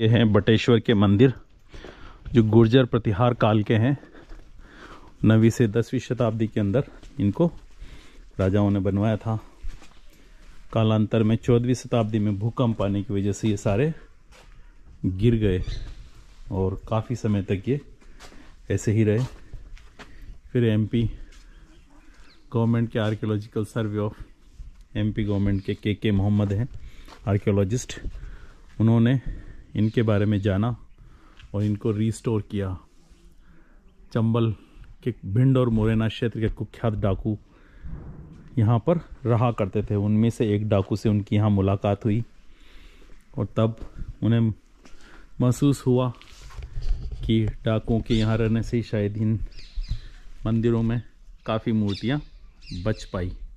ये हैं बटेश्वर के मंदिर जो गुर्जर प्रतिहार काल के हैं नवी से दसवीं शताब्दी के अंदर इनको राजाओं ने बनवाया था कालांतर में चौदहवीं शताब्दी में भूकंप आने की वजह से ये सारे गिर गए और काफ़ी समय तक ये ऐसे ही रहे फिर एमपी गवर्नमेंट के archaeological survey of MP government के के के मोहम्मद हैं आर्कियोलॉजिस्ट उन्होंने इनके बारे में जाना और इनको रीस्टोर किया चंबल के भिंड और मुरैना क्षेत्र के कुख्यात डाकू यहाँ पर रहा करते थे उनमें से एक डाकू से उनकी यहाँ मुलाकात हुई और तब उन्हें महसूस हुआ कि डाकुओं के यहाँ रहने से ही शायद इन मंदिरों में काफ़ी मूर्तियाँ बच पाई